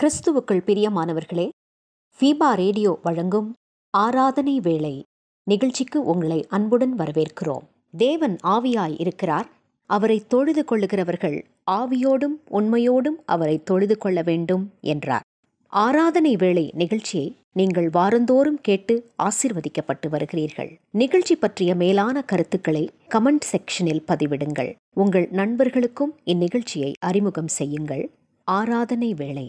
கிறிஸ்துவுக்குள் பிரியமானவர்களே FIBA radio வழங்கும் ஆராதனை வேளை நிகழ்ச்சிக்கு உங்களை அன்புடன் வரவேற்கிறோம் தேவன் ஆவியாய் இருக்கிறார் அவரை தொழுது கொள்ளுகிறவர்கள் ஆவியோடும் உண்மையோடும் அவரை தொழுது கொள்ள வேண்டும் என்றார் ஆராதனை வேளை நிகழ்ச்சியை நீங்கள் வாரந்தோறும் கேட்டு ஆசிர்வதிக்கப்பட்டு வருகிறீர்கள் நிகழ்ச்சி பற்றிய மேலான கருத்துக்களை கமெண்ட் செக்ஷனில் பதிவிடுங்கள் உங்கள் நண்பர்களுக்கும் இந்நிகழ்ச்சியை அறிமுகம் செய்யுங்கள் ஆராதனை வேளை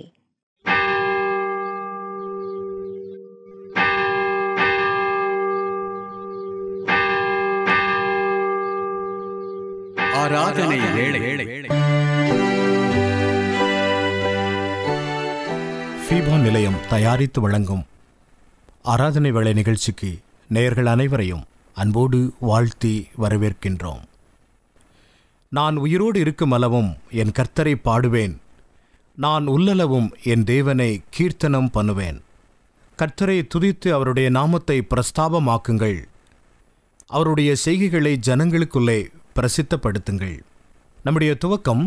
ஆராதனை வேளை ஃபீபா நிலையம் தயாரித்து வழங்கும் ஆராதனை வேலை நிகழ்ச்சிக்கு நேயர்கள் அனைவரையும் அன்போடு வாழ்த்தி வரவேற்கின்றோம் நான் உயிரோடு இருக்கும் அளவும் என் கர்த்தரை பாடுவேன் நான் உள்ளளவும் என் தேவனை கீர்த்தனம் பண்ணுவேன் கர்த்தரை துதித்து அவருடைய நாமத்தை பிரஸ்தாபமாக்குங்கள் அவருடைய செய்கைகளை ஜனங்களுக்குள்ளே பிரசித்தப்படுத்துங்கள் நம்முடைய துவக்கம்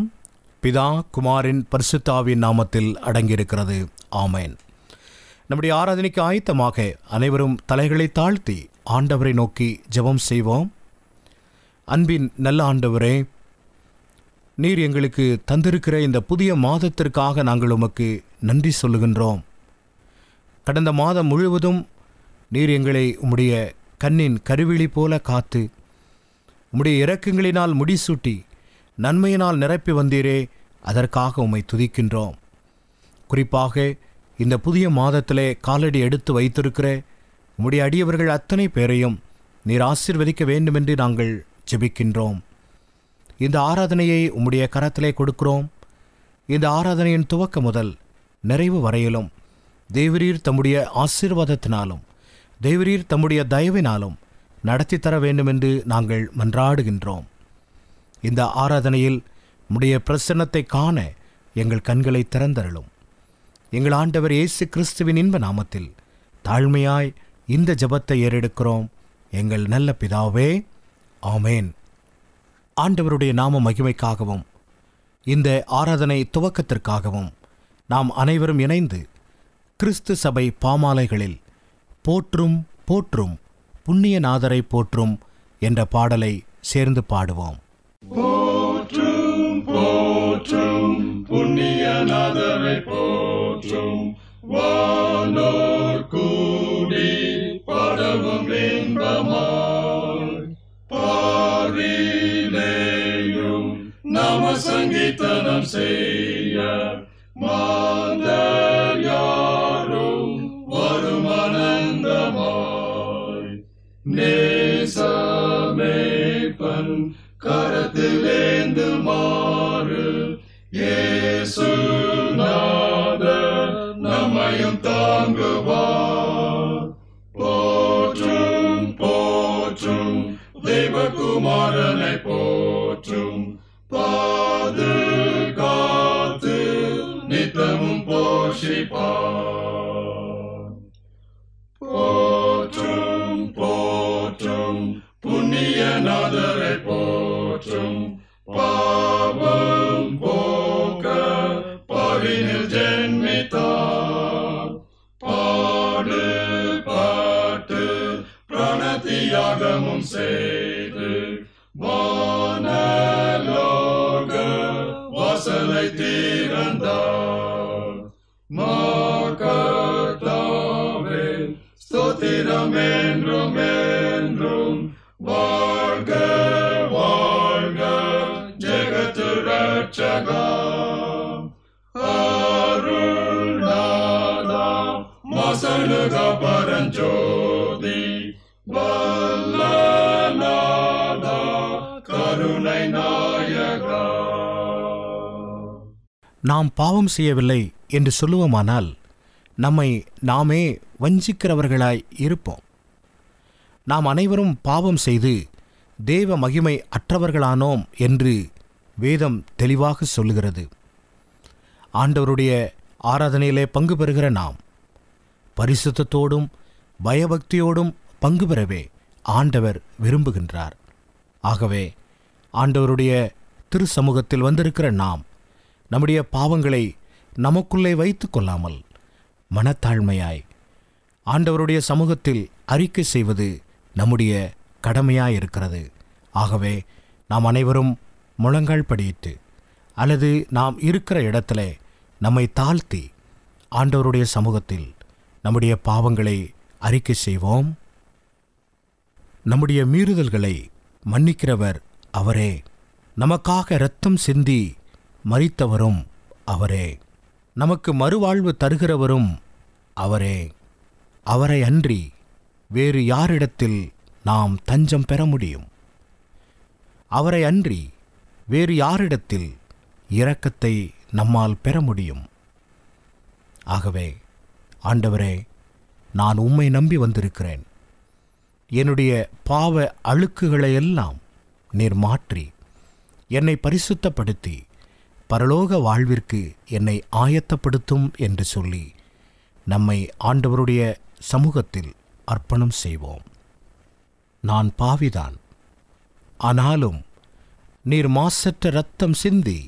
பிதா குமாரின் பரிசுத்தாவின் நாமத்தில் அடங்கியிருக்கிறது ஆமேன் நம்முடைய ஆராதனைக்கு ஆயத்தமாக அனைவரும் தலைகளை தாழ்த்தி ஆண்டவரை நோக்கி ஜெபம் செய்வோம் அன்பின் நல்ல ஆண்டவரே நீர் எங்களுக்கு தந்திருக்கிற இந்த புதிய மாதத்திற்காக நாங்கள் உமக்கு நன்றி சொல்லுகின்றோம் கடந்த மாதம் முழுவதும் நீர் எங்களை உம்முடைய கண்ணின் கருவிழி போல காத்து உம்முடைய இறக்கங்களினால் முடிசூட்டி நன்மையினால் நிரப்பி வந்தீரே அதற்காக உம்மை துதிக்கின்றோம் குறிப்பாக இந்த புதிய மாதத்திலே காலடி எடுத்து வைத்திருக்கிற உம்முடைய அடியவர்கள் அத்தனை பேரையும் நீர் ஆசிர்வதிக்க வேண்டுமென்று நாங்கள் ஜெபிக்கின்றோம் இந்த ஆராதனையை உம்முடைய கரத்திலே கொடுக்கிறோம் இந்த ஆராதனையின் துவக்க முதல் நிறைவு வரையிலும் தேவரீர் தம்முடைய ஆசீர்வாதத்தினாலும் தேவரீர் தம்முடைய தயவினாலும் தர வேண்டுமென்று நாங்கள் மன்றாடுகின்றோம் இந்த ஆராதனையில் உடைய பிரசன்னத்தை காண எங்கள் கண்களை திறந்தருளும் எங்கள் ஆண்டவர் இயேசு கிறிஸ்துவின் இன்ப நாமத்தில் தாழ்மையாய் இந்த ஜபத்தை ஏறெடுக்கிறோம் எங்கள் நல்ல பிதாவே ஆமேன் ஆண்டவருடைய நாம மகிமைக்காகவும் இந்த ஆராதனை துவக்கத்திற்காகவும் நாம் அனைவரும் இணைந்து கிறிஸ்து சபை பாமாலைகளில் போற்றும் போற்றும் புண்ணிய புண்ணியநாதரை போற்றும் என்ற பாடலை சேர்ந்து பாடுவோம் போற்றும் போற்றும் புண்ணியநாதரை போற்றும் வானோர் கூடி பாடவும் இன்பமாய் பாரிலேயும் நாம சங்கீதனம் செய்ய மாதர் நேசமே பன் கரத்திலேந்து மாறு ஏசு நாத நம்மையும் தாங்குவார் போற்றும் போற்றும் தேவகுமாரனை போற்றும் பாது காத்து நித்தமும் போஷிப்பார் another epochum. பாவம் செய்யவில்லை என்று சொல்லுவோமானால் நம்மை நாமே வஞ்சிக்கிறவர்களாய் இருப்போம் நாம் அனைவரும் பாவம் செய்து தேவ மகிமை அற்றவர்களானோம் என்று வேதம் தெளிவாக சொல்லுகிறது ஆண்டவருடைய ஆராதனையிலே பங்கு பெறுகிற நாம் பரிசுத்தத்தோடும் பயபக்தியோடும் பங்கு பெறவே ஆண்டவர் விரும்புகின்றார் ஆகவே ஆண்டவருடைய சமூகத்தில் வந்திருக்கிற நாம் நம்முடைய பாவங்களை நமக்குள்ளே வைத்து கொள்ளாமல் மனத்தாழ்மையாய் ஆண்டவருடைய சமூகத்தில் அறிக்கை செய்வது நம்முடைய கடமையாய் இருக்கிறது ஆகவே நாம் அனைவரும் முழங்கால் படியிட்டு அல்லது நாம் இருக்கிற இடத்துல நம்மை தாழ்த்தி ஆண்டவருடைய சமூகத்தில் நம்முடைய பாவங்களை அறிக்கை செய்வோம் நம்முடைய மீறுதல்களை மன்னிக்கிறவர் அவரே நமக்காக இரத்தம் சிந்தி மறித்தவரும் அவரே நமக்கு மறுவாழ்வு தருகிறவரும் அவரே அவரை அன்றி வேறு யாரிடத்தில் நாம் தஞ்சம் பெற முடியும் அவரை அன்றி வேறு யாரிடத்தில் இரக்கத்தை நம்மால் பெற முடியும் ஆகவே ஆண்டவரே நான் உம்மை நம்பி வந்திருக்கிறேன் என்னுடைய பாவ அழுக்குகளையெல்லாம் நீர் மாற்றி என்னை பரிசுத்தப்படுத்தி பரலோக வாழ்விற்கு என்னை ஆயத்தப்படுத்தும் என்று சொல்லி நம்மை ஆண்டவருடைய சமூகத்தில் அர்ப்பணம் செய்வோம் நான் பாவிதான் ஆனாலும் நீர் மாசற்ற ரத்தம் சிந்தி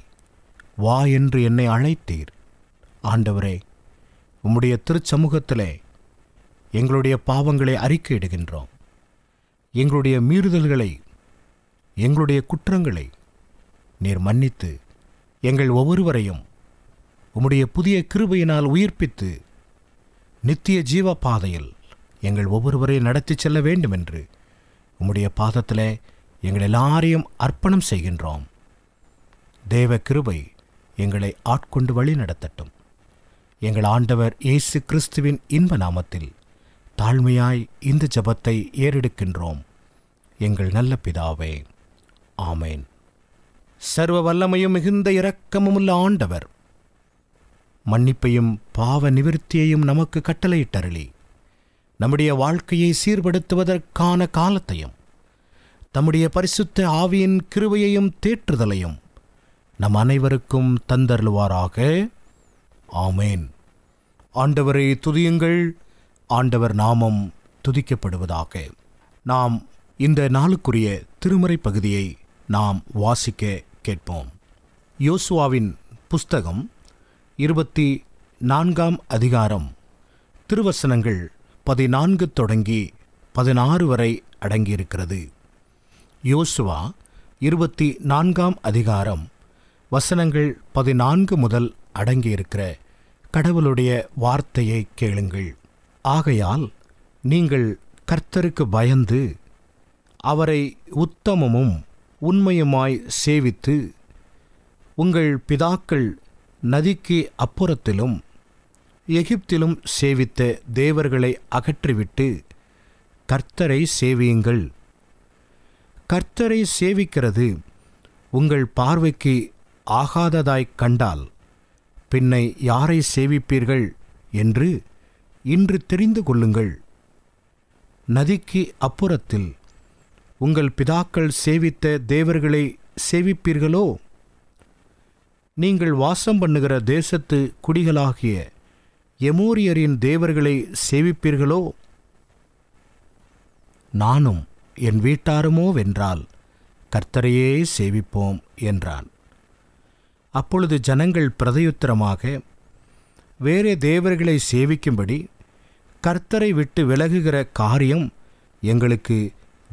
வா என்று என்னை அழைத்தீர் ஆண்டவரே உம்முடைய திருச்சமூகத்திலே எங்களுடைய பாவங்களை அறிக்கையிடுகின்றோம் எங்களுடைய மீறுதல்களை எங்களுடைய குற்றங்களை நீர் மன்னித்து எங்கள் ஒவ்வொருவரையும் உம்முடைய புதிய கிருபையினால் உயிர்ப்பித்து நித்திய ஜீவ பாதையில் எங்கள் ஒவ்வொருவரையும் நடத்தி செல்ல வேண்டும் என்று உம்முடைய பாதத்தில் எங்கள் எல்லாரையும் அர்ப்பணம் செய்கின்றோம் தேவ கிருபை எங்களை ஆட்கொண்டு வழி நடத்தட்டும் எங்கள் ஆண்டவர் இயேசு கிறிஸ்துவின் இன்ப நாமத்தில் தாழ்மையாய் இந்த ஜபத்தை ஏறெடுக்கின்றோம் எங்கள் நல்ல பிதாவே ஆமேன் சர்வ வல்லமையும் மிகுந்த இரக்கமும் உள்ள ஆண்டவர் மன்னிப்பையும் பாவ நிவர்த்தியையும் நமக்கு கட்டளையிட்டருளி நம்முடைய வாழ்க்கையை சீர்படுத்துவதற்கான காலத்தையும் தம்முடைய பரிசுத்த ஆவியின் கிருவையையும் தேற்றுதலையும் நம் அனைவருக்கும் தந்தருளுவாராக ஆமேன் ஆண்டவரை துதியுங்கள் ஆண்டவர் நாமம் துதிக்கப்படுவதாக நாம் இந்த நாளுக்குரிய திருமறை பகுதியை நாம் வாசிக்க கேட்போம் யோசுவாவின் புஸ்தகம் இருபத்தி நான்காம் அதிகாரம் திருவசனங்கள் பதினான்கு தொடங்கி பதினாறு வரை அடங்கியிருக்கிறது யோசுவா இருபத்தி நான்காம் அதிகாரம் வசனங்கள் பதினான்கு முதல் அடங்கியிருக்கிற கடவுளுடைய வார்த்தையை கேளுங்கள் ஆகையால் நீங்கள் கர்த்தருக்கு பயந்து அவரை உத்தமமும் உண்மையுமாய் சேவித்து உங்கள் பிதாக்கள் நதிக்கு அப்புறத்திலும் எகிப்திலும் சேவித்த தேவர்களை அகற்றிவிட்டு கர்த்தரை சேவியுங்கள் கர்த்தரை சேவிக்கிறது உங்கள் பார்வைக்கு ஆகாததாய் கண்டால் பின்னை யாரை சேவிப்பீர்கள் என்று இன்று தெரிந்து கொள்ளுங்கள் நதிக்கு அப்புறத்தில் உங்கள் பிதாக்கள் சேவித்த தேவர்களை சேவிப்பீர்களோ நீங்கள் வாசம் பண்ணுகிற தேசத்து குடிகளாகிய எமோரியரின் தேவர்களை சேவிப்பீர்களோ நானும் என் வீட்டாருமோ வென்றால் கர்த்தரையே சேவிப்போம் என்றான் அப்பொழுது ஜனங்கள் பிரதயுத்திரமாக வேறே தேவர்களை சேவிக்கும்படி கர்த்தரை விட்டு விலகுகிற காரியம் எங்களுக்கு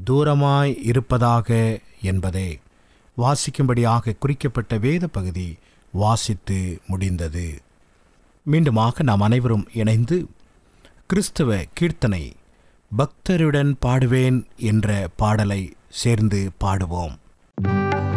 தூரமாய் இருப்பதாக என்பதே வாசிக்கும்படியாக குறிக்கப்பட்ட வேத பகுதி வாசித்து முடிந்தது மீண்டுமாக நாம் அனைவரும் இணைந்து கிறிஸ்தவ கீர்த்தனை பக்தருடன் பாடுவேன் என்ற பாடலை சேர்ந்து பாடுவோம் thank you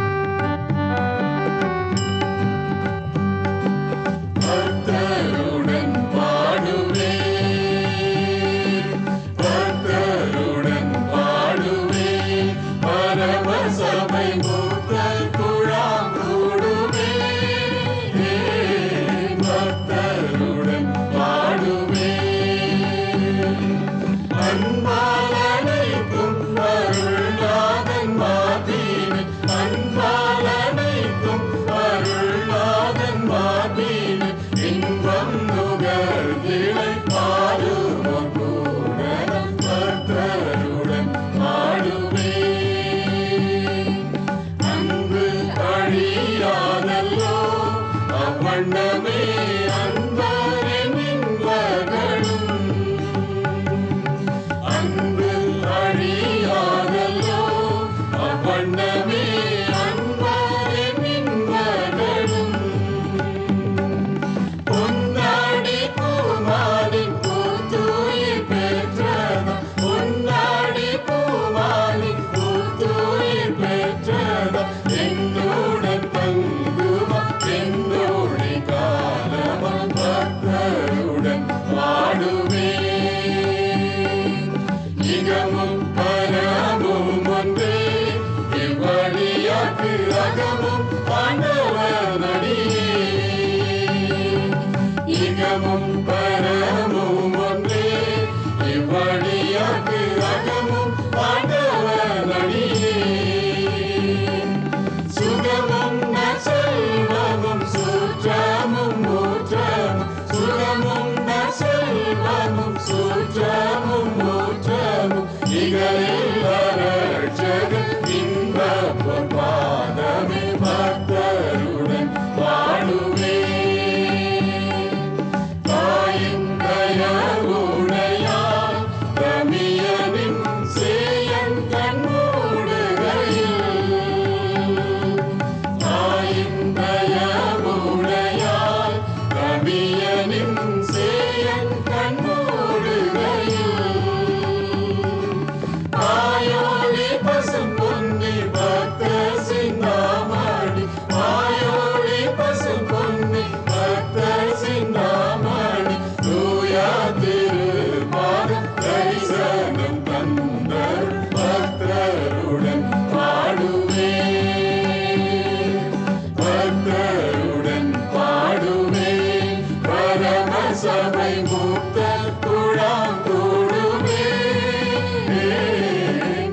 சபை மூத்த துழாங்கோடுமே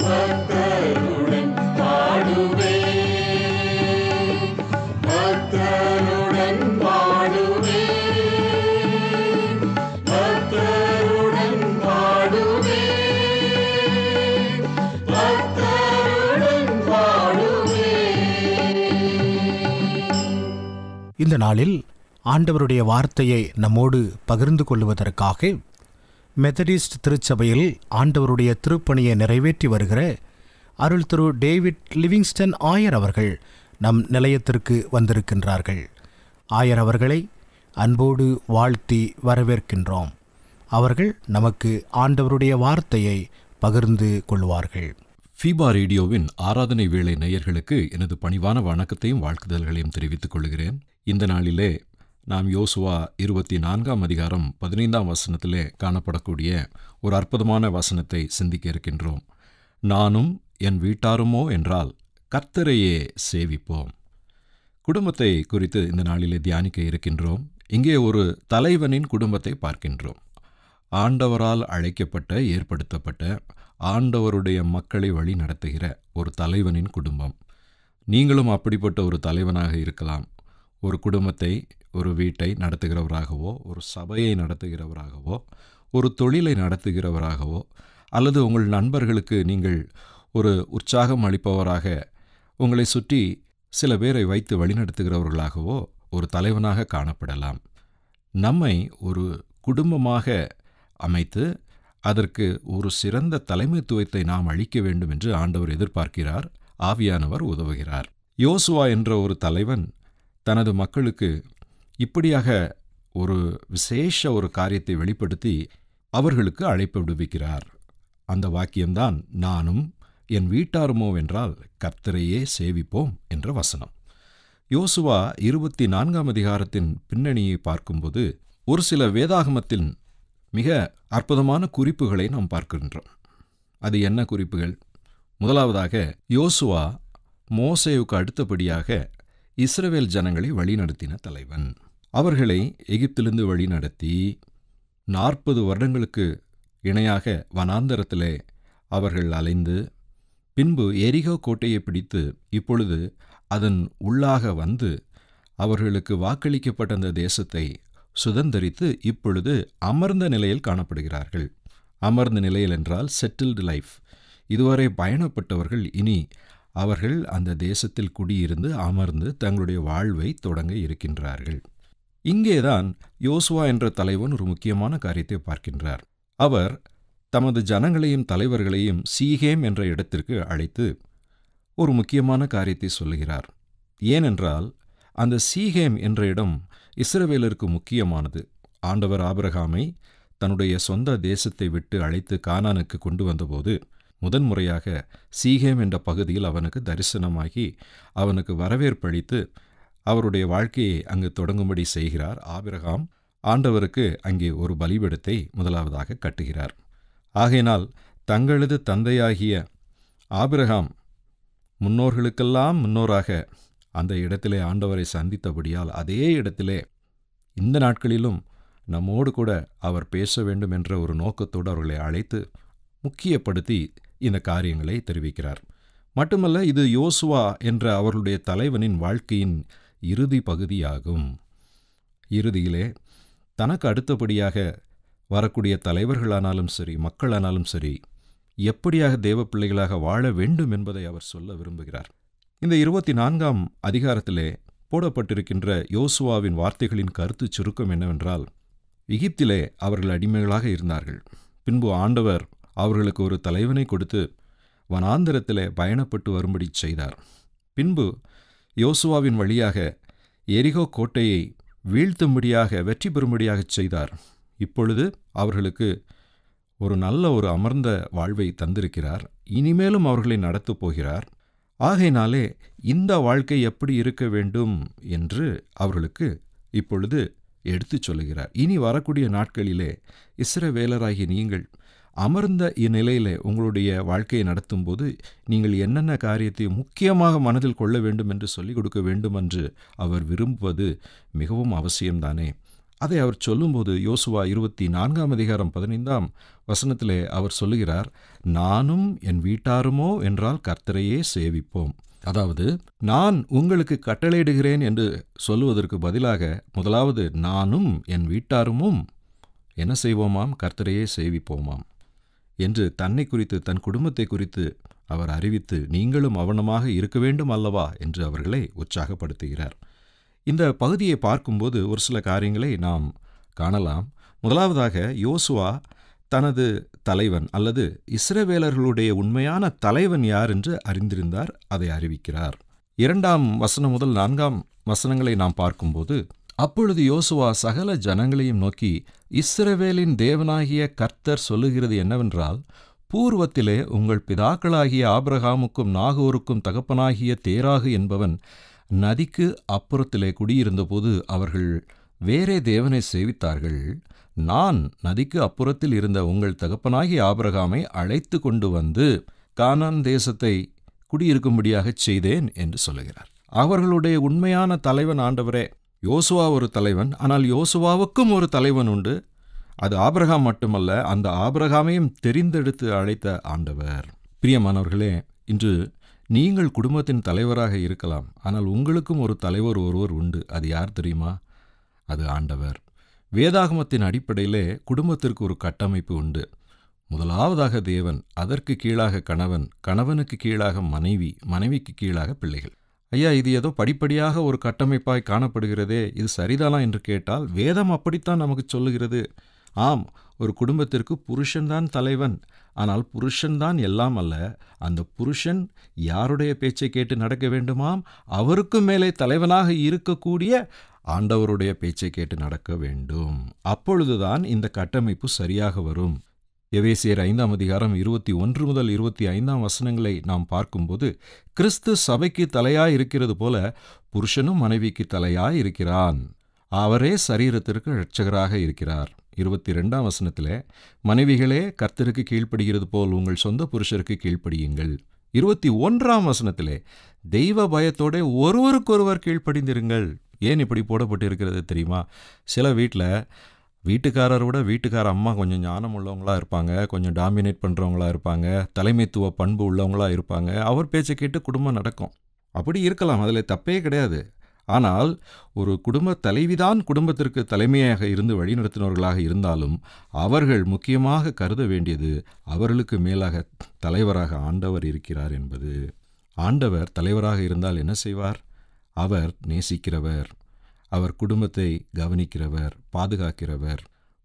பக்தருடன் பாடுவே பக்தருடன் பாடுவே பக்தருடன் பாடுவே பக்தருடன் பாடுவே இந்த நாளில் ஆண்டவருடைய வார்த்தையை நம்மோடு பகிர்ந்து கொள்வதற்காக மெதடிஸ்ட் திருச்சபையில் ஆண்டவருடைய திருப்பணியை நிறைவேற்றி வருகிற அருள் திரு டேவிட் லிவிங்ஸ்டன் ஆயர் அவர்கள் நம் நிலையத்திற்கு வந்திருக்கின்றார்கள் ஆயர் அவர்களை அன்போடு வாழ்த்தி வரவேற்கின்றோம் அவர்கள் நமக்கு ஆண்டவருடைய வார்த்தையை பகிர்ந்து கொள்வார்கள் ஃபீபா ரேடியோவின் ஆராதனை வேலை நேயர்களுக்கு எனது பணிவான வணக்கத்தையும் வாழ்த்துதல்களையும் தெரிவித்துக் கொள்கிறேன் இந்த நாளிலே நாம் யோசுவா இருபத்தி நான்காம் அதிகாரம் பதினைந்தாம் வசனத்திலே காணப்படக்கூடிய ஒரு அற்புதமான வசனத்தை சிந்திக்க இருக்கின்றோம் நானும் என் வீட்டாருமோ என்றால் கர்த்தரையே சேவிப்போம் குடும்பத்தை குறித்து இந்த நாளிலே தியானிக்க இருக்கின்றோம் இங்கே ஒரு தலைவனின் குடும்பத்தை பார்க்கின்றோம் ஆண்டவரால் அழைக்கப்பட்ட ஏற்படுத்தப்பட்ட ஆண்டவருடைய மக்களை வழி நடத்துகிற ஒரு தலைவனின் குடும்பம் நீங்களும் அப்படிப்பட்ட ஒரு தலைவனாக இருக்கலாம் ஒரு குடும்பத்தை ஒரு வீட்டை நடத்துகிறவராகவோ ஒரு சபையை நடத்துகிறவராகவோ ஒரு தொழிலை நடத்துகிறவராகவோ அல்லது உங்கள் நண்பர்களுக்கு நீங்கள் ஒரு உற்சாகம் அளிப்பவராக உங்களை சுற்றி சில பேரை வைத்து வழிநடத்துகிறவர்களாகவோ ஒரு தலைவனாக காணப்படலாம் நம்மை ஒரு குடும்பமாக அமைத்து அதற்கு ஒரு சிறந்த தலைமைத்துவத்தை நாம் அளிக்க வேண்டும் என்று ஆண்டவர் எதிர்பார்க்கிறார் ஆவியானவர் உதவுகிறார் யோசுவா என்ற ஒரு தலைவன் தனது மக்களுக்கு இப்படியாக ஒரு விசேஷ ஒரு காரியத்தை வெளிப்படுத்தி அவர்களுக்கு அழைப்பு விடுவிக்கிறார் அந்த வாக்கியம்தான் நானும் என் வீட்டாருமோ என்றால் கர்த்தரையே சேவிப்போம் என்ற வசனம் யோசுவா இருபத்தி நான்காம் அதிகாரத்தின் பின்னணியை பார்க்கும்போது ஒரு சில வேதாகமத்தின் மிக அற்புதமான குறிப்புகளை நாம் பார்க்கின்றோம் அது என்ன குறிப்புகள் முதலாவதாக யோசுவா மோசேவுக்கு அடுத்தபடியாக இஸ்ரவேல் ஜனங்களை வழிநடத்தின தலைவன் அவர்களை எகிப்திலிருந்து வழிநடத்தி நாற்பது வருடங்களுக்கு இணையாக வனாந்தரத்திலே அவர்கள் அலைந்து பின்பு எரிகோ கோட்டையை பிடித்து இப்பொழுது அதன் உள்ளாக வந்து அவர்களுக்கு வாக்களிக்கப்பட்ட அந்த தேசத்தை சுதந்திரித்து இப்பொழுது அமர்ந்த நிலையில் காணப்படுகிறார்கள் அமர்ந்த நிலையில் என்றால் செட்டில்டு லைஃப் இதுவரை பயணப்பட்டவர்கள் இனி அவர்கள் அந்த தேசத்தில் குடியிருந்து அமர்ந்து தங்களுடைய வாழ்வை தொடங்க இருக்கின்றார்கள் இங்கேதான் யோசுவா என்ற தலைவன் ஒரு முக்கியமான காரியத்தை பார்க்கின்றார் அவர் தமது ஜனங்களையும் தலைவர்களையும் சீகேம் என்ற இடத்திற்கு அழைத்து ஒரு முக்கியமான காரியத்தை சொல்லுகிறார் ஏனென்றால் அந்த சீகேம் என்ற இடம் இஸ்ரவேலருக்கு முக்கியமானது ஆண்டவர் ஆபிரகாமை தன்னுடைய சொந்த தேசத்தை விட்டு அழைத்து கானானுக்கு கொண்டு வந்தபோது முதன்முறையாக சீகேம் என்ற பகுதியில் அவனுக்கு தரிசனமாகி அவனுக்கு வரவேற்பளித்து அவருடைய வாழ்க்கையை அங்கு தொடங்கும்படி செய்கிறார் ஆபிரகாம் ஆண்டவருக்கு அங்கே ஒரு பலிபீடத்தை முதலாவதாக கட்டுகிறார் ஆகையினால் தங்களது தந்தையாகிய ஆபிரகாம் முன்னோர்களுக்கெல்லாம் முன்னோராக அந்த இடத்திலே ஆண்டவரை சந்தித்தபடியால் அதே இடத்திலே இந்த நாட்களிலும் நம்மோடு கூட அவர் பேச வேண்டும் என்ற ஒரு நோக்கத்தோடு அவர்களை அழைத்து முக்கியப்படுத்தி இந்த காரியங்களை தெரிவிக்கிறார் மட்டுமல்ல இது யோசுவா என்ற அவர்களுடைய தலைவனின் வாழ்க்கையின் இறுதி பகுதியாகும் இறுதியிலே தனக்கு அடுத்தபடியாக வரக்கூடிய தலைவர்களானாலும் சரி மக்களானாலும் சரி எப்படியாக தேவ பிள்ளைகளாக வாழ வேண்டும் என்பதை அவர் சொல்ல விரும்புகிறார் இந்த இருபத்தி நான்காம் அதிகாரத்திலே போடப்பட்டிருக்கின்ற யோசுவாவின் வார்த்தைகளின் கருத்து சுருக்கம் என்னவென்றால் எகிப்திலே அவர்கள் அடிமைகளாக இருந்தார்கள் பின்பு ஆண்டவர் அவர்களுக்கு ஒரு தலைவனை கொடுத்து வனாந்திரத்திலே பயணப்பட்டு வரும்படி செய்தார் பின்பு யோசுவாவின் வழியாக எரிகோ கோட்டையை வீழ்த்தும்படியாக வெற்றி பெறும்படியாக செய்தார் இப்பொழுது அவர்களுக்கு ஒரு நல்ல ஒரு அமர்ந்த வாழ்வை தந்திருக்கிறார் இனிமேலும் அவர்களை நடத்தப் போகிறார் ஆகையினாலே இந்த வாழ்க்கை எப்படி இருக்க வேண்டும் என்று அவர்களுக்கு இப்பொழுது எடுத்துச் சொல்லுகிறார் இனி வரக்கூடிய நாட்களிலே வேலராகிய நீங்கள் அமர்ந்த இந்நிலையில் உங்களுடைய வாழ்க்கையை நடத்தும் போது நீங்கள் என்னென்ன காரியத்தை முக்கியமாக மனதில் கொள்ள வேண்டும் என்று சொல்லிக் கொடுக்க வேண்டும் என்று அவர் விரும்புவது மிகவும் அவசியம்தானே அதை அவர் சொல்லும்போது யோசுவா இருபத்தி நான்காம் அதிகாரம் பதினைந்தாம் வசனத்திலே அவர் சொல்லுகிறார் நானும் என் வீட்டாருமோ என்றால் கர்த்தரையே சேவிப்போம் அதாவது நான் உங்களுக்கு கட்டளையிடுகிறேன் என்று சொல்லுவதற்கு பதிலாக முதலாவது நானும் என் வீட்டாருமும் என்ன செய்வோமாம் கர்த்தரையே சேவிப்போமாம் என்று தன்னை குறித்து தன் குடும்பத்தை குறித்து அவர் அறிவித்து நீங்களும் அவனமாக இருக்க வேண்டும் அல்லவா என்று அவர்களை உற்சாகப்படுத்துகிறார் இந்த பகுதியை பார்க்கும்போது ஒரு சில காரியங்களை நாம் காணலாம் முதலாவதாக யோசுவா தனது தலைவன் அல்லது இஸ்ரவேலர்களுடைய உண்மையான தலைவன் யார் என்று அறிந்திருந்தார் அதை அறிவிக்கிறார் இரண்டாம் வசனம் முதல் நான்காம் வசனங்களை நாம் பார்க்கும்போது அப்பொழுது யோசுவா சகல ஜனங்களையும் நோக்கி இஸ்ரவேலின் தேவனாகிய கர்த்தர் சொல்லுகிறது என்னவென்றால் பூர்வத்திலே உங்கள் பிதாக்களாகிய ஆபிரகாமுக்கும் நாகூருக்கும் தகப்பனாகிய தேராகு என்பவன் நதிக்கு அப்புறத்திலே குடியிருந்தபோது அவர்கள் வேறே தேவனை சேவித்தார்கள் நான் நதிக்கு அப்புறத்தில் இருந்த உங்கள் தகப்பனாகிய ஆபிரகாமை அழைத்து கொண்டு வந்து கானான் தேசத்தை குடியிருக்கும்படியாகச் செய்தேன் என்று சொல்லுகிறார் அவர்களுடைய உண்மையான தலைவன் ஆண்டவரே யோசுவா ஒரு தலைவன் ஆனால் யோசுவாவுக்கும் ஒரு தலைவன் உண்டு அது ஆபிரகாம் மட்டுமல்ல அந்த ஆபிரகாமையும் தெரிந்தெடுத்து அழைத்த ஆண்டவர் பிரியமானவர்களே இன்று நீங்கள் குடும்பத்தின் தலைவராக இருக்கலாம் ஆனால் உங்களுக்கும் ஒரு தலைவர் ஒருவர் உண்டு அது யார் தெரியுமா அது ஆண்டவர் வேதாகமத்தின் அடிப்படையிலே குடும்பத்திற்கு ஒரு கட்டமைப்பு உண்டு முதலாவதாக தேவன் அதற்கு கீழாக கணவன் கணவனுக்கு கீழாக மனைவி மனைவிக்கு கீழாக பிள்ளைகள் ஐயா இது ஏதோ படிப்படியாக ஒரு கட்டமைப்பாய் காணப்படுகிறதே இது சரிதானா என்று கேட்டால் வேதம் அப்படித்தான் நமக்கு சொல்லுகிறது ஆம் ஒரு குடும்பத்திற்கு புருஷன்தான் தலைவன் ஆனால் புருஷன்தான் எல்லாம் அல்ல அந்த புருஷன் யாருடைய பேச்சை கேட்டு நடக்க வேண்டுமாம் அவருக்கும் மேலே தலைவனாக இருக்கக்கூடிய ஆண்டவருடைய பேச்சை கேட்டு நடக்க வேண்டும் அப்பொழுதுதான் இந்த கட்டமைப்பு சரியாக வரும் எவேசியர் ஐந்தாம் அதிகாரம் இருபத்தி ஒன்று முதல் இருபத்தி ஐந்தாம் வசனங்களை நாம் பார்க்கும்போது கிறிஸ்து சபைக்கு தலையாய் இருக்கிறது போல புருஷனும் மனைவிக்கு தலையாய் இருக்கிறான் அவரே சரீரத்திற்கு இரட்சகராக இருக்கிறார் இருபத்தி ரெண்டாம் வசனத்தில் மனைவிகளே கர்த்தருக்கு கீழ்ப்படுகிறது போல் உங்கள் சொந்த புருஷருக்கு கீழ்ப்படியுங்கள் இருபத்தி ஒன்றாம் வசனத்திலே தெய்வ பயத்தோட ஒருவருக்கொருவர் கீழ்ப்படிந்திருங்கள் ஏன் இப்படி போடப்பட்டிருக்கிறது தெரியுமா சில வீட்டில் வீட்டுக்காரரோட வீட்டுக்கார அம்மா கொஞ்சம் ஞானம் உள்ளவங்களாக இருப்பாங்க கொஞ்சம் டாமினேட் பண்ணுறவங்களாக இருப்பாங்க தலைமைத்துவ பண்பு உள்ளவங்களாக இருப்பாங்க அவர் பேச்சை கேட்டு குடும்பம் நடக்கும் அப்படி இருக்கலாம் அதில் தப்பே கிடையாது ஆனால் ஒரு குடும்ப தலைவிதான் குடும்பத்திற்கு தலைமையாக இருந்து வழிநடத்தினவர்களாக இருந்தாலும் அவர்கள் முக்கியமாக கருத வேண்டியது அவர்களுக்கு மேலாக தலைவராக ஆண்டவர் இருக்கிறார் என்பது ஆண்டவர் தலைவராக இருந்தால் என்ன செய்வார் அவர் நேசிக்கிறவர் அவர் குடும்பத்தை கவனிக்கிறவர் பாதுகாக்கிறவர்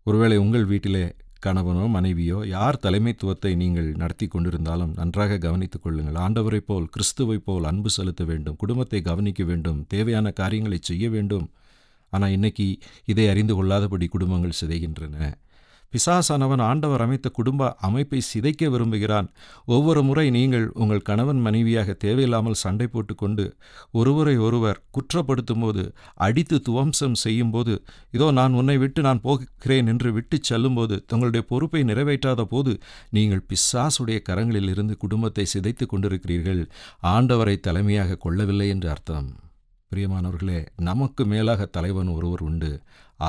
ஒருவேளை உங்கள் வீட்டிலே கணவனோ மனைவியோ யார் தலைமைத்துவத்தை நீங்கள் நடத்தி கொண்டிருந்தாலும் நன்றாக கவனித்துக் கொள்ளுங்கள் ஆண்டவரைப் போல் கிறிஸ்துவைப் போல் அன்பு செலுத்த வேண்டும் குடும்பத்தை கவனிக்க வேண்டும் தேவையான காரியங்களை செய்ய வேண்டும் ஆனால் இன்னைக்கு இதை அறிந்து கொள்ளாதபடி குடும்பங்கள் சிதைகின்றன பிசாசானவன் ஆண்டவர் அமைத்த குடும்ப அமைப்பை சிதைக்க விரும்புகிறான் ஒவ்வொரு முறை நீங்கள் உங்கள் கணவன் மனைவியாக தேவையில்லாமல் சண்டை போட்டுக்கொண்டு ஒருவரை ஒருவர் குற்றப்படுத்தும் போது அடித்து துவம்சம் செய்யும்போது இதோ நான் உன்னை விட்டு நான் போகிறேன் என்று விட்டு செல்லும்போது தங்களுடைய பொறுப்பை நிறைவேற்றாத போது நீங்கள் பிசாசுடைய கரங்களில் இருந்து குடும்பத்தை சிதைத்து கொண்டிருக்கிறீர்கள் ஆண்டவரை தலைமையாக கொள்ளவில்லை என்று அர்த்தம் பிரியமானவர்களே நமக்கு மேலாக தலைவன் ஒருவர் உண்டு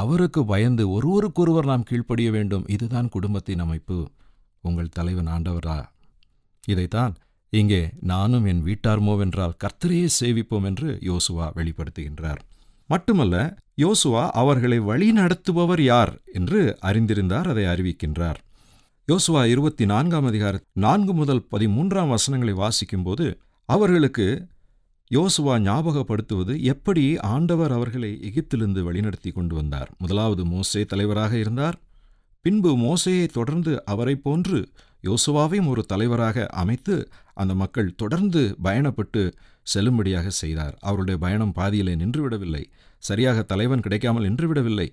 அவருக்கு பயந்து ஒருவருக்கொருவர் நாம் கீழ்ப்படிய வேண்டும் இதுதான் குடும்பத்தின் அமைப்பு உங்கள் தலைவன் ஆண்டவரா இதைத்தான் இங்கே நானும் என் வீட்டார்மோவென்றால் கர்த்தரையே சேவிப்போம் என்று யோசுவா வெளிப்படுத்துகின்றார் மட்டுமல்ல யோசுவா அவர்களை வழி நடத்துபவர் யார் என்று அறிந்திருந்தார் அதை அறிவிக்கின்றார் யோசுவா இருபத்தி நான்காம் அதிகாரத்தில் நான்கு முதல் பதிமூன்றாம் வசனங்களை வாசிக்கும்போது அவர்களுக்கு யோசுவா ஞாபகப்படுத்துவது எப்படி ஆண்டவர் அவர்களை எகிப்திலிருந்து வழிநடத்தி கொண்டு வந்தார் முதலாவது மோசே தலைவராக இருந்தார் பின்பு மோசையை தொடர்ந்து அவரை போன்று யோசுவாவையும் ஒரு தலைவராக அமைத்து அந்த மக்கள் தொடர்ந்து பயணப்பட்டு செல்லும்படியாக செய்தார் அவருடைய பயணம் பாதியிலே நின்றுவிடவில்லை சரியாக தலைவன் கிடைக்காமல் நின்றுவிடவில்லை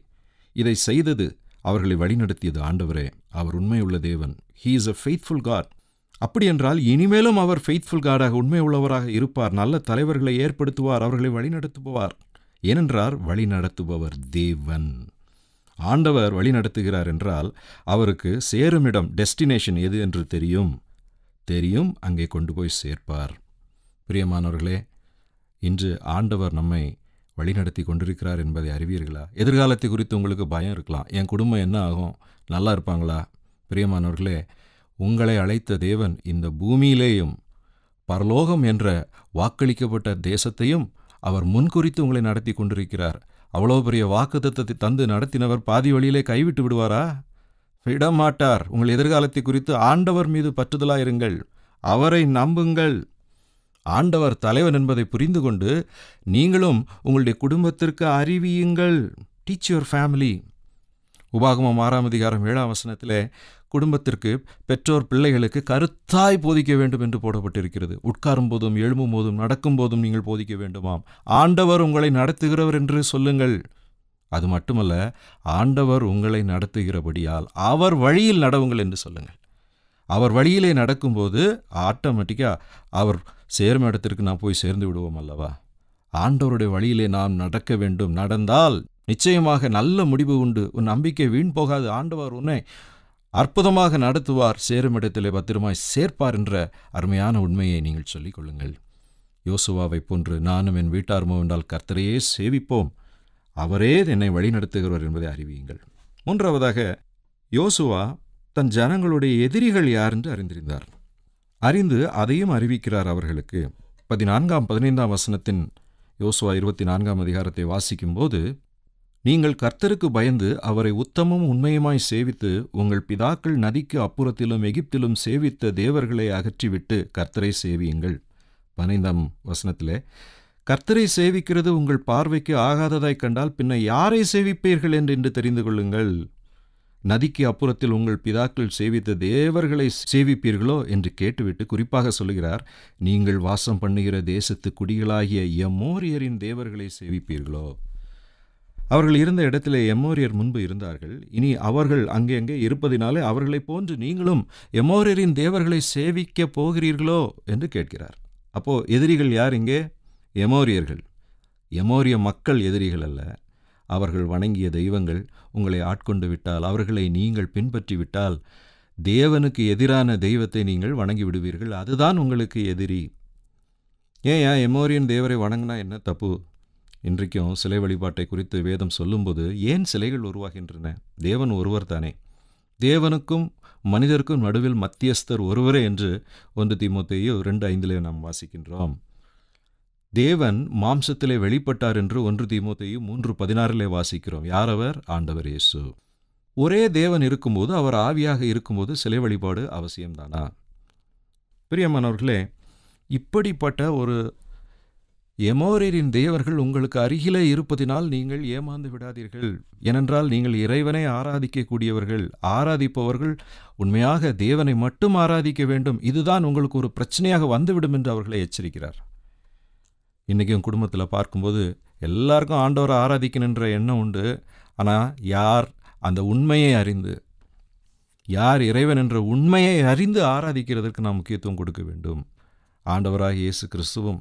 இதை செய்தது அவர்களை வழிநடத்தியது ஆண்டவரே அவர் உண்மையுள்ள தேவன் he is a faithful God அப்படியென்றால் இனிமேலும் அவர் ஃபெய்த்ஃபுல் காடாக உண்மை உள்ளவராக இருப்பார் நல்ல தலைவர்களை ஏற்படுத்துவார் அவர்களை வழிநடத்துபவார் ஏனென்றார் வழிநடத்துபவர் தேவன் ஆண்டவர் வழிநடத்துகிறார் என்றால் அவருக்கு சேருமிடம் டெஸ்டினேஷன் எது என்று தெரியும் தெரியும் அங்கே கொண்டு போய் சேர்ப்பார் பிரியமானவர்களே இன்று ஆண்டவர் நம்மை வழிநடத்தி கொண்டிருக்கிறார் என்பதை அறிவீர்களா எதிர்காலத்தை குறித்து உங்களுக்கு பயம் இருக்கலாம் என் குடும்பம் என்ன ஆகும் நல்லா இருப்பாங்களா பிரியமானவர்களே உங்களை அழைத்த தேவன் இந்த பூமியிலேயும் பரலோகம் என்ற வாக்களிக்கப்பட்ட தேசத்தையும் அவர் முன்குறித்து உங்களை நடத்தி கொண்டிருக்கிறார் அவ்வளோ பெரிய வாக்குத்தத்தை தந்து நடத்தினவர் பாதி வழியிலே கைவிட்டு விடுவாரா விடமாட்டார் உங்கள் எதிர்காலத்தை குறித்து ஆண்டவர் மீது பற்றுதலாயிருங்கள் அவரை நம்புங்கள் ஆண்டவர் தலைவன் என்பதை புரிந்து கொண்டு நீங்களும் உங்களுடைய குடும்பத்திற்கு அறிவியுங்கள் டீச் யுவர் ஃபேமிலி உபாகமம் ஆறாம் அதிகாரம் ஏழாம் வசனத்தில் குடும்பத்திற்கு பெற்றோர் பிள்ளைகளுக்கு கருத்தாய் போதிக்க வேண்டும் என்று போடப்பட்டிருக்கிறது உட்காரும் போதும் எழும்பும் போதும் நடக்கும் போதும் நீங்கள் போதிக்க வேண்டுமாம் ஆண்டவர் உங்களை நடத்துகிறவர் என்று சொல்லுங்கள் அது மட்டுமல்ல ஆண்டவர் உங்களை நடத்துகிறபடியால் அவர் வழியில் நடவுங்கள் என்று சொல்லுங்கள் அவர் வழியிலே நடக்கும்போது ஆட்டோமேட்டிக்காக அவர் சேரும் இடத்திற்கு நான் போய் சேர்ந்து விடுவோம் அல்லவா ஆண்டவருடைய வழியிலே நாம் நடக்க வேண்டும் நடந்தால் நிச்சயமாக நல்ல முடிவு உண்டு உன் நம்பிக்கை வீண் போகாது ஆண்டவர் உன்னை அற்புதமாக நடத்துவார் சேருமிடத்திலே பத்திரமாய் சேர்ப்பார் என்ற அருமையான உண்மையை நீங்கள் சொல்லிக் கொள்ளுங்கள் யோசுவாவை போன்று நானும் என் வீட்டார்மோ என்றால் கர்த்தரையே சேவிப்போம் அவரே என்னை வழிநடத்துகிறவர் என்பதை அறிவியுங்கள் மூன்றாவதாக யோசுவா தன் ஜனங்களுடைய எதிரிகள் யார் என்று அறிந்திருந்தார் அறிந்து அதையும் அறிவிக்கிறார் அவர்களுக்கு பதினான்காம் பதினைந்தாம் வசனத்தின் யோசுவா இருபத்தி நான்காம் அதிகாரத்தை வாசிக்கும்போது நீங்கள் கர்த்தருக்கு பயந்து அவரை உத்தமும் உண்மையுமாய் சேவித்து உங்கள் பிதாக்கள் நதிக்கு அப்புறத்திலும் எகிப்திலும் சேவித்த தேவர்களை அகற்றிவிட்டு கர்த்தரை சேவியுங்கள் பனைந்தாம் வசனத்திலே கர்த்தரை சேவிக்கிறது உங்கள் பார்வைக்கு ஆகாததாய் கண்டால் பின்ன யாரை சேவிப்பீர்கள் என்று தெரிந்து கொள்ளுங்கள் நதிக்கு அப்புறத்தில் உங்கள் பிதாக்கள் சேவித்த தேவர்களை சேவிப்பீர்களோ என்று கேட்டுவிட்டு குறிப்பாக சொல்கிறார் நீங்கள் வாசம் பண்ணுகிற தேசத்து குடிகளாகிய எம்மோரியரின் தேவர்களை சேவிப்பீர்களோ அவர்கள் இருந்த இடத்திலே எமோரியர் முன்பு இருந்தார்கள் இனி அவர்கள் அங்கே அங்கே இருப்பதினாலே அவர்களைப் போன்று நீங்களும் எமோரியரின் தேவர்களை சேவிக்கப் போகிறீர்களோ என்று கேட்கிறார் அப்போ எதிரிகள் யார் இங்கே எமோரியர்கள் எமோரிய மக்கள் எதிரிகள் அல்ல அவர்கள் வணங்கிய தெய்வங்கள் உங்களை ஆட்கொண்டு விட்டால் அவர்களை நீங்கள் பின்பற்றி விட்டால் தேவனுக்கு எதிரான தெய்வத்தை நீங்கள் வணங்கி விடுவீர்கள் அதுதான் உங்களுக்கு எதிரி ஏன் எமோரியன் தேவரை வணங்கினா என்ன தப்பு இன்றைக்கும் சிலை வழிபாட்டை குறித்து வேதம் சொல்லும்போது ஏன் சிலைகள் உருவாகின்றன தேவன் ஒருவர் தானே தேவனுக்கும் மனிதருக்கும் நடுவில் மத்தியஸ்தர் ஒருவரே என்று ஒன்று திமுத்தையோ ரெண்டு ஐந்திலே நாம் வாசிக்கின்றோம் தேவன் மாம்சத்திலே வெளிப்பட்டார் என்று ஒன்று தீமோத்தையும் மூன்று பதினாறிலே வாசிக்கிறோம் யாரவர் ஆண்டவர் இயேசு ஒரே தேவன் இருக்கும்போது அவர் ஆவியாக இருக்கும்போது சிலை வழிபாடு அவசியம்தானா பிரியமானவர்களே இப்படிப்பட்ட ஒரு எமோரின் தேவர்கள் உங்களுக்கு அருகிலே இருப்பதினால் நீங்கள் ஏமாந்து விடாதீர்கள் ஏனென்றால் நீங்கள் இறைவனை ஆராதிக்கக்கூடியவர்கள் ஆராதிப்பவர்கள் உண்மையாக தேவனை மட்டும் ஆராதிக்க வேண்டும் இதுதான் உங்களுக்கு ஒரு பிரச்சனையாக வந்துவிடும் என்று அவர்களை எச்சரிக்கிறார் இன்றைக்கி உன் குடும்பத்தில் பார்க்கும்போது எல்லாருக்கும் ஆண்டவரை ஆராதிக்கணுன்ற எண்ணம் உண்டு ஆனால் யார் அந்த உண்மையை அறிந்து யார் இறைவன் என்ற உண்மையை அறிந்து ஆராதிக்கிறதற்கு நாம் முக்கியத்துவம் கொடுக்க வேண்டும் ஆண்டவராக இயேசு கிறிஸ்துவும்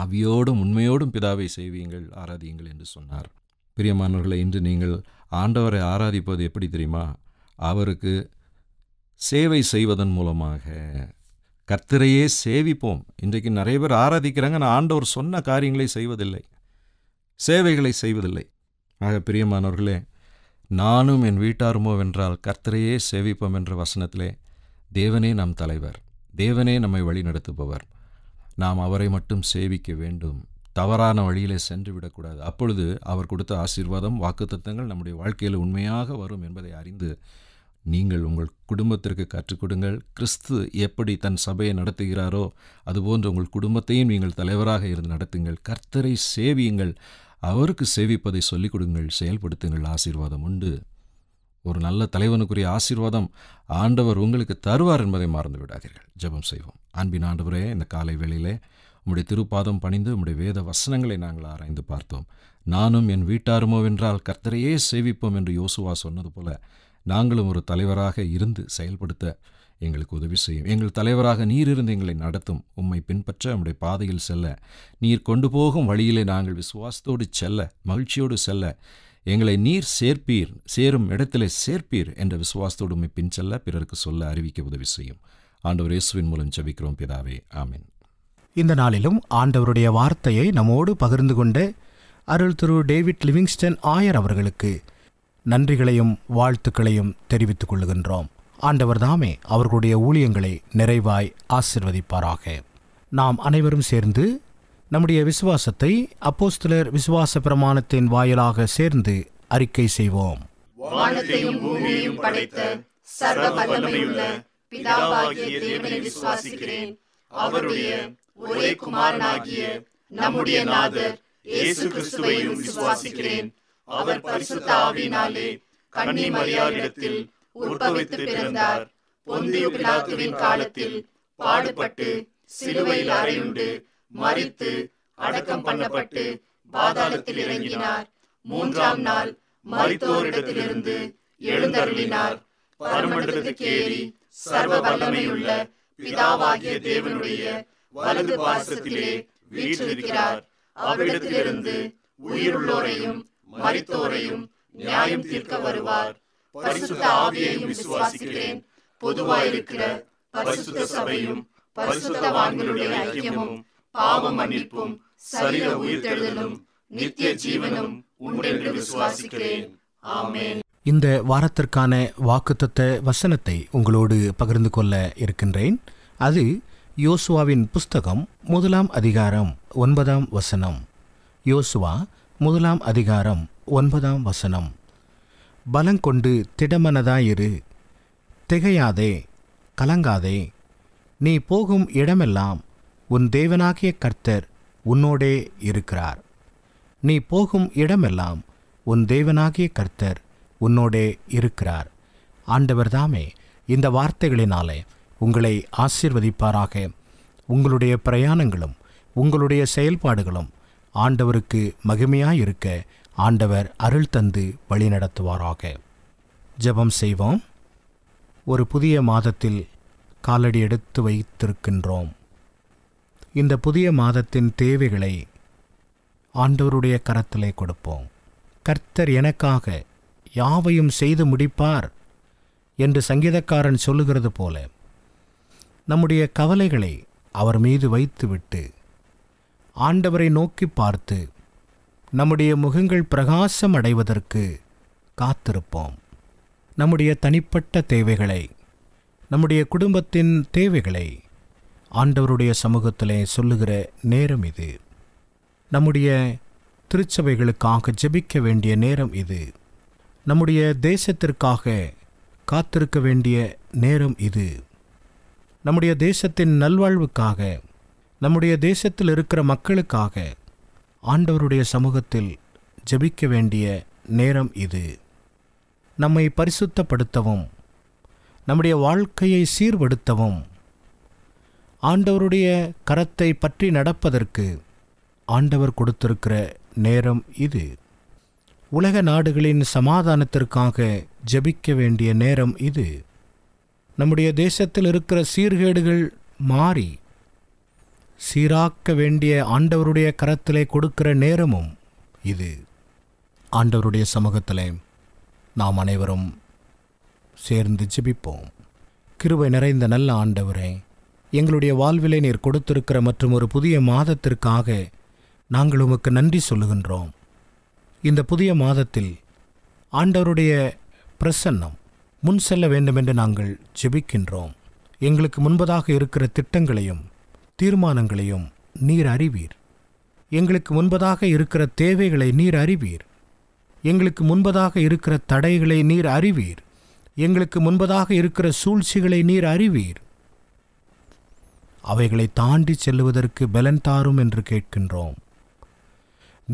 ஆவியோடும் உண்மையோடும் பிதாவை செய்வீங்கள் ஆராதியுங்கள் என்று சொன்னார் பிரியமானவர்களை இன்று நீங்கள் ஆண்டவரை ஆராதிப்பது எப்படி தெரியுமா அவருக்கு சேவை செய்வதன் மூலமாக கர்த்தரையே சேவிப்போம் இன்றைக்கு நிறைய பேர் ஆராதிக்கிறாங்க நான் ஆண்டவர் சொன்ன காரியங்களை செய்வதில்லை சேவைகளை செய்வதில்லை ஆக பிரியமானவர்களே நானும் என் வீட்டாருமோ வென்றால் கர்த்தரையே சேவிப்போம் என்ற வசனத்திலே தேவனே நம் தலைவர் தேவனே நம்மை வழி நடத்துபவர் நாம் அவரை மட்டும் சேவிக்க வேண்டும் தவறான வழியிலே சென்று விடக்கூடாது அப்பொழுது அவர் கொடுத்த ஆசீர்வாதம் வாக்குத்தத்தங்கள் நம்முடைய வாழ்க்கையில் உண்மையாக வரும் என்பதை அறிந்து நீங்கள் உங்கள் குடும்பத்திற்கு கற்றுக் கொடுங்கள் கிறிஸ்து எப்படி தன் சபையை நடத்துகிறாரோ அதுபோன்று உங்கள் குடும்பத்தையும் நீங்கள் தலைவராக இருந்து நடத்துங்கள் கர்த்தரை சேவியுங்கள் அவருக்கு சேவிப்பதை சொல்லிக் கொடுங்கள் செயல்படுத்துங்கள் ஆசீர்வாதம் உண்டு ஒரு நல்ல தலைவனுக்குரிய ஆசீர்வாதம் ஆண்டவர் உங்களுக்கு தருவார் என்பதை மறந்து விடாதீர்கள் ஜெபம் செய்வோம் அன்பின் ஆண்டவரே இந்த காலை வேளையிலே உம்முடைய திருப்பாதம் பணிந்து உம்முடைய வேத வசனங்களை நாங்கள் ஆராய்ந்து பார்த்தோம் நானும் என் வீட்டாருமோ என்றால் கர்த்தரையே சேவிப்போம் என்று யோசுவா சொன்னது போல நாங்களும் ஒரு தலைவராக இருந்து செயல்படுத்த எங்களுக்கு உதவி செய்யும் எங்கள் தலைவராக நீர் இருந்து எங்களை நடத்தும் உம்மை பின்பற்ற உம்முடைய பாதையில் செல்ல நீர் கொண்டு போகும் வழியிலே நாங்கள் விசுவாசத்தோடு செல்ல மகிழ்ச்சியோடு செல்ல எங்களை நீர் சேர்ப்பீர் சேரும் இடத்திலே சேர்ப்பீர் என்ற விசுவாசத்தோடு பின் செல்ல பிறருக்கு சொல்ல அறிவிக்க உதவி செய்யும் ஆண்டவர் இயேசுவின் மூலம் செபிக்கிறோம் பிதாவே ஆமீன் இந்த நாளிலும் ஆண்டவருடைய வார்த்தையை நம்மோடு பகிர்ந்து கொண்ட அருள் திரு டேவிட் லிவிங்ஸ்டன் ஆயர் அவர்களுக்கு நன்றிகளையும் வாழ்த்துக்களையும் தெரிவித்துக் கொள்கின்றோம் ஆண்டவர் தாமே அவர்களுடைய ஊழியங்களை நிறைவாய் ஆசிர்வதிப்பாராக நாம் அனைவரும் சேர்ந்து நம்முடைய விசுவாசத்தை அப்போஸ்தலர் விசுவாச பிரமாணத்தின் வாயிலாக சேர்ந்து அறிக்கை செய்வோம் அவருடைய ஒரே குமாரனாகிய நம்முடைய நாதர் இயேசு கிறிஸ்துவையும் விசுவாசிக்கிறேன் அவர் பரிசுத்த ஆவினாலே கன்னி மரியாதிடத்தில் உற்பவித்து பிறந்தார் பொந்திய பிலாத்துவின் காலத்தில் பாடுபட்டு சிலுவையில் அறையுண்டு மறித்து அடக்கம் பண்ணப்பட்டு பாதாளத்தில் இறங்கினார் மூன்றாம் நாள் மறித்தோரிடத்திலிருந்து எழுந்தருளினார் பரமண்டலத்துக்கு ஏறி சர்வ வல்லமையுள்ள பிதாவாகிய தேவனுடைய வலது பாசத்திலே வீற்றிருக்கிறார் அவரிடத்திலிருந்து உயிருள்ளோரையும் மறித்தோரையும் நியாயம் தீர்க்க வருவார் பரிசுத்த ஆவியையும் விசுவாசிக்கிறேன் பொதுவாயிருக்கிற பரிசுத்த சபையும் வான்களுடைய ஐக்கியமும் பாவ மன்னிப்பும் சரீர உயிர்த்தெழுதலும் நித்திய ஜீவனும் விசுவாசிக்கிறேன் ஆமேன் இந்த வாரத்திற்கான வாக்குத்தத்த வசனத்தை உங்களோடு பகிர்ந்து கொள்ள இருக்கின்றேன் அது யோசுவாவின் புஸ்தகம் முதலாம் அதிகாரம் ஒன்பதாம் வசனம் யோசுவா முதலாம் அதிகாரம் ஒன்பதாம் வசனம் பலங்கொண்டு திடமனதாயிரு திகையாதே கலங்காதே நீ போகும் இடமெல்லாம் உன் தேவனாகிய கர்த்தர் உன்னோடே இருக்கிறார் நீ போகும் இடமெல்லாம் உன் தேவனாகிய கர்த்தர் உன்னோடே இருக்கிறார் ஆண்டவர்தாமே இந்த வார்த்தைகளினாலே உங்களை ஆசிர்வதிப்பாராக உங்களுடைய பிரயாணங்களும் உங்களுடைய செயல்பாடுகளும் ஆண்டவருக்கு மகிமையாயிருக்க ஆண்டவர் அருள் தந்து வழிநடத்துவாராக ஜபம் செய்வோம் ஒரு புதிய மாதத்தில் காலடி எடுத்து வைத்திருக்கின்றோம் இந்த புதிய மாதத்தின் தேவைகளை ஆண்டவருடைய கரத்திலே கொடுப்போம் கர்த்தர் எனக்காக யாவையும் செய்து முடிப்பார் என்று சங்கீதக்காரன் சொல்லுகிறது போல நம்முடைய கவலைகளை அவர் மீது வைத்துவிட்டு ஆண்டவரை நோக்கி பார்த்து நம்முடைய முகங்கள் பிரகாசம் அடைவதற்கு காத்திருப்போம் நம்முடைய தனிப்பட்ட தேவைகளை நம்முடைய குடும்பத்தின் தேவைகளை ஆண்டவருடைய சமூகத்திலே சொல்லுகிற நேரம் இது நம்முடைய திருச்சபைகளுக்காக ஜெபிக்க வேண்டிய நேரம் இது நம்முடைய தேசத்திற்காக காத்திருக்க வேண்டிய நேரம் இது நம்முடைய தேசத்தின் நல்வாழ்வுக்காக நம்முடைய தேசத்தில் இருக்கிற மக்களுக்காக ஆண்டவருடைய சமூகத்தில் ஜெபிக்க வேண்டிய நேரம் இது நம்மை பரிசுத்தப்படுத்தவும் நம்முடைய வாழ்க்கையை சீர்படுத்தவும் ஆண்டவருடைய கரத்தை பற்றி நடப்பதற்கு ஆண்டவர் கொடுத்திருக்கிற நேரம் இது உலக நாடுகளின் சமாதானத்திற்காக ஜபிக்க வேண்டிய நேரம் இது நம்முடைய தேசத்தில் இருக்கிற சீர்கேடுகள் மாறி சீராக்க வேண்டிய ஆண்டவருடைய கரத்திலே கொடுக்கிற நேரமும் இது ஆண்டவருடைய சமூகத்தில் நாம் அனைவரும் சேர்ந்து ஜெபிப்போம் கிருவை நிறைந்த நல்ல ஆண்டவரே எங்களுடைய வாழ்விலை நீர் கொடுத்திருக்கிற மற்றும் ஒரு புதிய மாதத்திற்காக நாங்கள் உமக்கு நன்றி சொல்லுகின்றோம் இந்த புதிய மாதத்தில் ஆண்டவருடைய பிரசன்னம் முன் செல்ல வேண்டுமென்று நாங்கள் ஜெபிக்கின்றோம் எங்களுக்கு முன்பதாக இருக்கிற திட்டங்களையும் தீர்மானங்களையும் நீர் அறிவீர் எங்களுக்கு முன்பதாக இருக்கிற தேவைகளை நீர் அறிவீர் எங்களுக்கு முன்பதாக இருக்கிற தடைகளை நீர் அறிவீர் எங்களுக்கு முன்பதாக இருக்கிற சூழ்ச்சிகளை நீர் அறிவீர் அவைகளை தாண்டி செல்லுவதற்கு பலன் தாரும் என்று கேட்கின்றோம்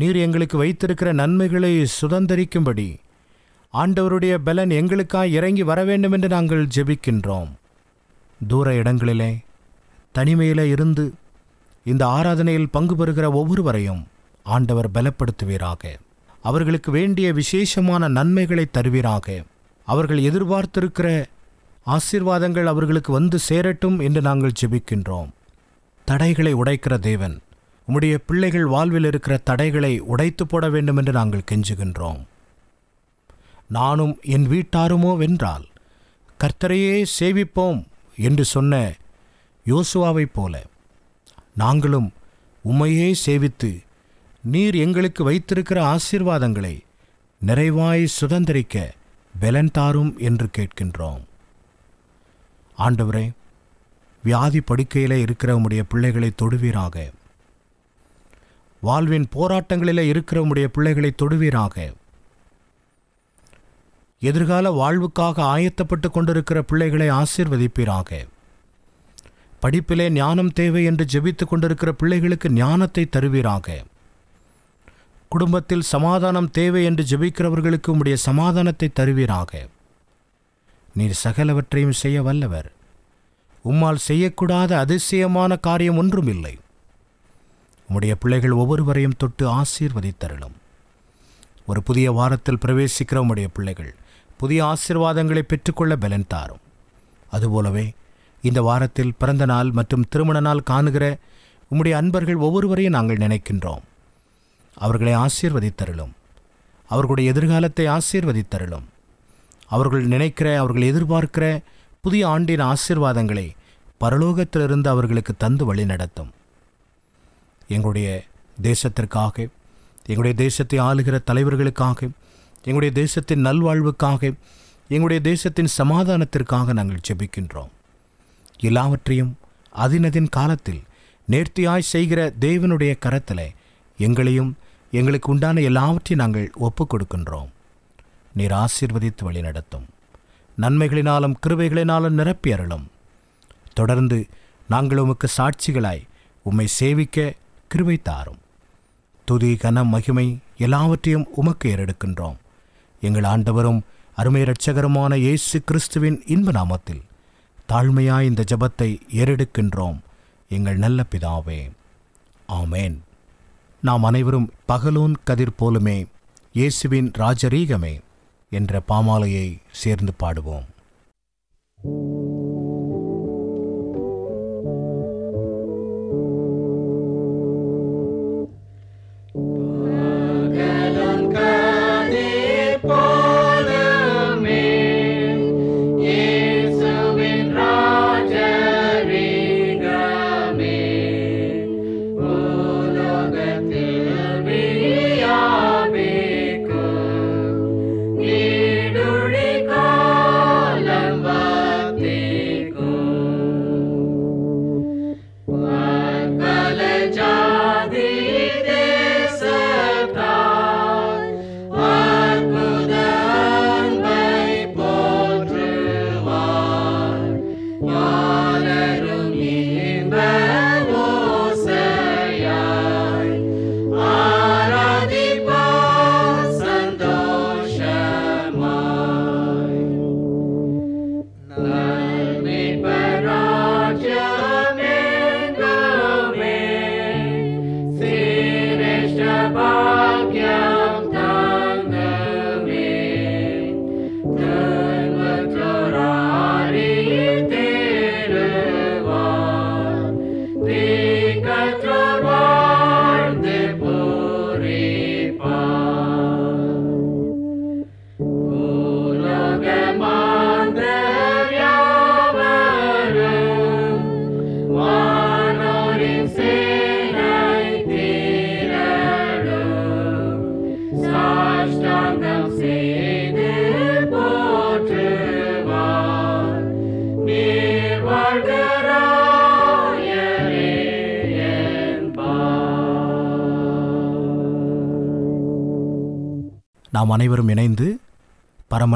நீர் எங்களுக்கு வைத்திருக்கிற நன்மைகளை சுதந்திரிக்கும்படி ஆண்டவருடைய பலன் எங்களுக்காக இறங்கி வர வேண்டும் என்று நாங்கள் ஜெபிக்கின்றோம் தூர இடங்களிலே தனிமையிலே இருந்து இந்த ஆராதனையில் பங்கு பெறுகிற ஒவ்வொருவரையும் ஆண்டவர் பலப்படுத்துவீராக அவர்களுக்கு வேண்டிய விசேஷமான நன்மைகளை தருவீராக அவர்கள் எதிர்பார்த்திருக்கிற ஆசீர்வாதங்கள் அவர்களுக்கு வந்து சேரட்டும் என்று நாங்கள் ஜெபிக்கின்றோம் தடைகளை உடைக்கிற தேவன் உம்முடைய பிள்ளைகள் வாழ்வில் இருக்கிற தடைகளை உடைத்து போட வேண்டும் என்று நாங்கள் கெஞ்சுகின்றோம் நானும் என் வீட்டாருமோ வென்றால் கர்த்தரையே சேவிப்போம் என்று சொன்ன யோசுவாவைப் போல நாங்களும் உம்மையே சேவித்து நீர் எங்களுக்கு வைத்திருக்கிற ஆசீர்வாதங்களை நிறைவாய் சுதந்திரிக்க பெலன் தாரும் என்று கேட்கின்றோம் ஆண்டவரே வியாதி படுக்கையில் இருக்கிறவங்களுடைய பிள்ளைகளை தொடுவீராக வாழ்வின் போராட்டங்களில் இருக்கிறவங்களுடைய பிள்ளைகளை தொடுவீராக எதிர்கால வாழ்வுக்காக ஆயத்தப்பட்டு கொண்டிருக்கிற பிள்ளைகளை ஆசீர்வதிப்பீராக படிப்பிலே ஞானம் தேவை என்று ஜெபித்து கொண்டிருக்கிற பிள்ளைகளுக்கு ஞானத்தை தருவீராக குடும்பத்தில் சமாதானம் தேவை என்று ஜெபிக்கிறவர்களுக்கு உடைய சமாதானத்தை தருவீராக நீர் சகலவற்றையும் செய்ய வல்லவர் உம்மால் செய்யக்கூடாத அதிசயமான காரியம் ஒன்றும் இல்லை உம்முடைய பிள்ளைகள் ஒவ்வொருவரையும் தொட்டு ஆசீர்வதித்தருளும் ஒரு புதிய வாரத்தில் பிரவேசிக்கிற உம்முடைய பிள்ளைகள் புதிய ஆசீர்வாதங்களை பெற்றுக்கொள்ள பலன் தாரும் அதுபோலவே இந்த வாரத்தில் பிறந்த நாள் மற்றும் திருமண நாள் காணுகிற உம்முடைய அன்பர்கள் ஒவ்வொருவரையும் நாங்கள் நினைக்கின்றோம் அவர்களை ஆசீர்வதித்தருளும் அவர்களுடைய எதிர்காலத்தை ஆசீர்வதித்தருளும் அவர்கள் நினைக்கிற அவர்கள் எதிர்பார்க்கிற புதிய ஆண்டின் ஆசிர்வாதங்களை பரலோகத்திலிருந்து அவர்களுக்கு தந்து வழி நடத்தும் எங்களுடைய தேசத்திற்காக எங்களுடைய தேசத்தை ஆளுகிற தலைவர்களுக்காக எங்களுடைய தேசத்தின் நல்வாழ்வுக்காக எங்களுடைய தேசத்தின் சமாதானத்திற்காக நாங்கள் ஜெபிக்கின்றோம் எல்லாவற்றையும் அதினதின் காலத்தில் நேர்த்தியாய் செய்கிற தேவனுடைய கரத்தில் எங்களையும் எங்களுக்கு உண்டான எல்லாவற்றையும் நாங்கள் ஒப்புக் கொடுக்கின்றோம் நீர் ஆசீர்வதித்து வழிநடத்தும் நன்மைகளினாலும் கிருவைகளினாலும் நிரப்பி அருளும் தொடர்ந்து நாங்கள் உமக்கு சாட்சிகளாய் உம்மை சேவிக்க கிருவை தாரும் துதி கன மகிமை எல்லாவற்றையும் உமக்கு ஏறெடுக்கின்றோம் எங்கள் ஆண்டவரும் அருமை இரட்சகருமான இயேசு கிறிஸ்துவின் இன்ப நாமத்தில் தாழ்மையாய் இந்த ஜபத்தை ஏறெடுக்கின்றோம் எங்கள் நல்ல பிதாவே ஆமேன் நாம் அனைவரும் பகலூன் கதிர் போலுமே இயேசுவின் ராஜரீகமே என்ற பாமாலையை சேர்ந்து பாடுவோம் thank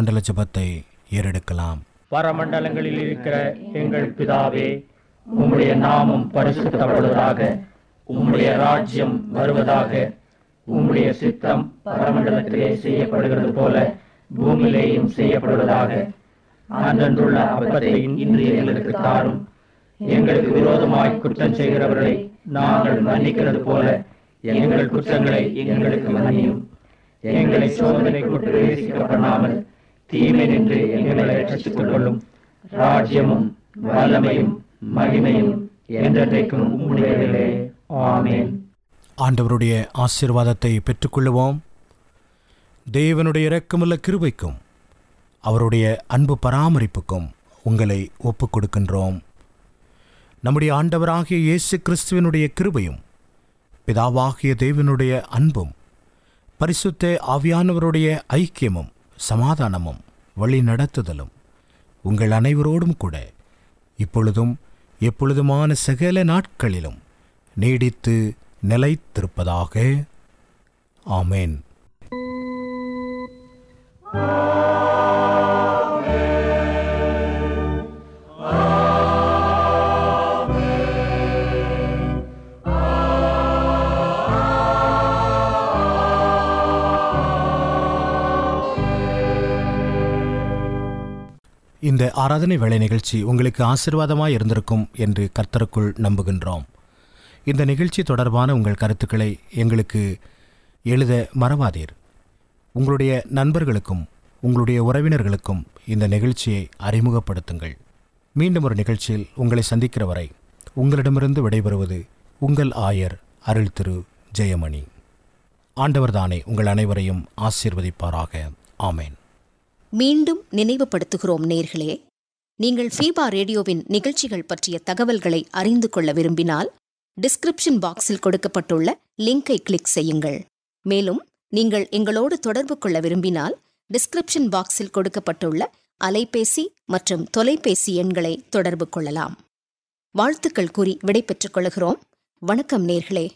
மண்டல ஜபத்தை ஏறெடுக்கலாம் பரமண்டலங்களில் இருக்கிற எங்கள் பிதாவே உம்முடைய நாமம் பரிசுத்தப்படுவதாக உம்முடைய ராஜ்யம் வருவதாக உம்முடைய சித்தம் பரமண்டலத்திலே செய்யப்படுகிறது போல பூமியிலேயும் செய்யப்படுவதாக அன்றன்றுள்ள அவற்றை இன்று எங்களுக்கு தாரும் எங்களுக்கு விரோதமாய் குற்றம் செய்கிறவர்களை நாங்கள் மன்னிக்கிறது போல எங்கள் குற்றங்களை எங்களுக்கு மன்னியும் எங்களை சோதனை கூட்டு பண்ணாமல் தீமை நின்று எங்களை ரட்சித்துக் கொள்ளும் ராஜ்யமும் வல்லமையும் மகிமையும் என்றைக்கும் உம்முடையதிலே ஆமேன் ஆண்டவருடைய ஆசீர்வாதத்தை பெற்றுக்கொள்ளுவோம் தேவனுடைய இரக்கமுள்ள கிருபைக்கும் அவருடைய அன்பு பராமரிப்புக்கும் உங்களை ஒப்புக் கொடுக்கின்றோம் நம்முடைய ஆண்டவராகிய இயேசு கிறிஸ்துவனுடைய கிருபையும் பிதாவாகிய தேவனுடைய அன்பும் பரிசுத்த ஆவியானவருடைய ஐக்கியமும் சமாதானமும் வழிநடத்துதலும் உங்கள் அனைவரோடும் கூட இப்பொழுதும் எப்பொழுதுமான சகல நாட்களிலும் நீடித்து நிலைத்திருப்பதாக ஆமேன் Oh இந்த ஆராதனை வேலை நிகழ்ச்சி உங்களுக்கு ஆசீர்வாதமாக இருந்திருக்கும் என்று கர்த்தருக்குள் நம்புகின்றோம் இந்த நிகழ்ச்சி தொடர்பான உங்கள் கருத்துக்களை எங்களுக்கு எழுத மறவாதீர் உங்களுடைய நண்பர்களுக்கும் உங்களுடைய உறவினர்களுக்கும் இந்த நிகழ்ச்சியை அறிமுகப்படுத்துங்கள் மீண்டும் ஒரு நிகழ்ச்சியில் உங்களை சந்திக்கிற வரை உங்களிடமிருந்து விடைபெறுவது உங்கள் ஆயர் அருள் திரு ஜெயமணி ஆண்டவர்தானே உங்கள் அனைவரையும் ஆசீர்வதிப்பாராக ஆமேன் மீண்டும் நினைவுபடுத்துகிறோம் நேர்களே நீங்கள் ஃபீபா ரேடியோவின் நிகழ்ச்சிகள் பற்றிய தகவல்களை அறிந்து கொள்ள விரும்பினால் டிஸ்கிரிப்ஷன் பாக்ஸில் கொடுக்கப்பட்டுள்ள லிங்கை கிளிக் செய்யுங்கள் மேலும் நீங்கள் எங்களோடு தொடர்பு கொள்ள விரும்பினால் டிஸ்கிரிப்ஷன் பாக்ஸில் கொடுக்கப்பட்டுள்ள அலைபேசி மற்றும் தொலைபேசி எண்களை தொடர்பு கொள்ளலாம் வாழ்த்துக்கள் கூறி விடைபெற்றுக் கொள்கிறோம் வணக்கம் நேர்களே